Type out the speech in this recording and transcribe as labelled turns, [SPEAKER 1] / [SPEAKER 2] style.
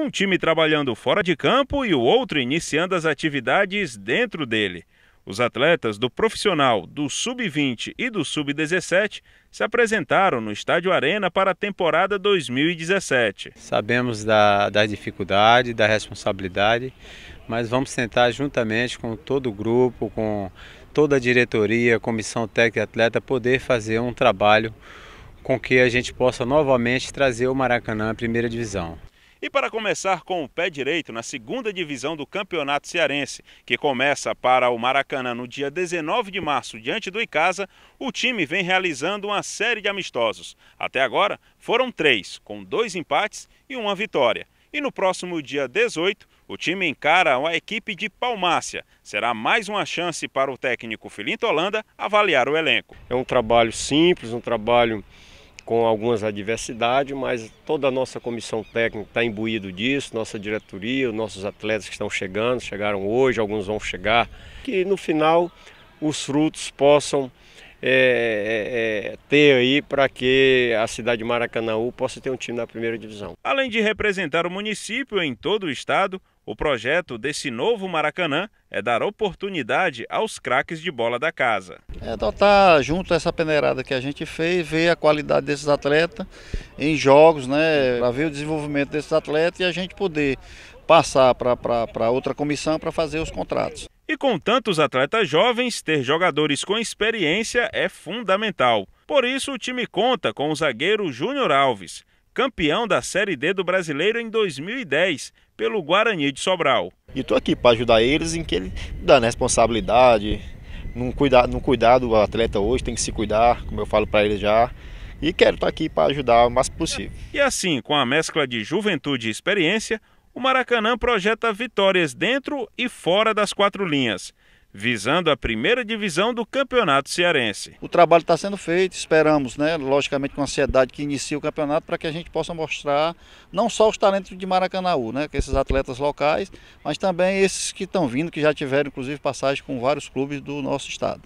[SPEAKER 1] um time trabalhando fora de campo e o outro iniciando as atividades dentro dele. Os atletas do profissional, do sub-20 e do sub-17 se apresentaram no Estádio
[SPEAKER 2] Arena para a temporada 2017. Sabemos da, da dificuldade, da responsabilidade, mas vamos tentar juntamente com todo o grupo, com toda a diretoria, comissão técnica e atleta, poder fazer um trabalho com que a gente possa novamente trazer o Maracanã à primeira divisão.
[SPEAKER 1] E para começar com o pé direito na segunda divisão do Campeonato Cearense, que começa para o Maracanã no dia 19 de março diante do Icasa, o time vem realizando uma série de amistosos. Até agora foram três, com dois empates e uma vitória. E no próximo dia 18, o time encara a equipe de Palmácia. Será mais uma chance para o técnico Filinto Holanda avaliar o elenco.
[SPEAKER 3] É um trabalho simples, um trabalho com algumas adversidades, mas toda a nossa comissão técnica está imbuída disso, nossa diretoria, os nossos atletas que estão chegando, chegaram hoje, alguns vão chegar, que no final os frutos possam é, é, ter aí para que a cidade de Maracanãú possa ter um time na primeira divisão.
[SPEAKER 1] Além de representar o município em todo o estado, o projeto desse novo Maracanã é dar oportunidade aos craques de bola da casa.
[SPEAKER 4] É adotar tá, tá junto essa peneirada que a gente fez, ver a qualidade desses atletas em jogos, né, para ver o desenvolvimento desses atletas e a gente poder passar para outra comissão para fazer os contratos.
[SPEAKER 1] E com tantos atletas jovens, ter jogadores com experiência é fundamental. Por isso, o time conta com o zagueiro Júnior Alves campeão da Série D do Brasileiro em 2010 pelo Guarani de Sobral.
[SPEAKER 5] E estou aqui para ajudar eles em que ele dá né, responsabilidade, não cuidar, não cuidar do atleta hoje, tem que se cuidar, como eu falo para eles já. E quero estar tá aqui para ajudar o máximo possível.
[SPEAKER 1] E assim, com a mescla de juventude e experiência, o Maracanã projeta vitórias dentro e fora das quatro linhas visando a primeira divisão do Campeonato Cearense.
[SPEAKER 4] O trabalho está sendo feito, esperamos, né, logicamente com ansiedade que inicie o campeonato para que a gente possa mostrar não só os talentos de Maracanãú, né, que esses atletas locais, mas também esses que estão vindo, que já tiveram inclusive passagem com vários clubes do nosso estado.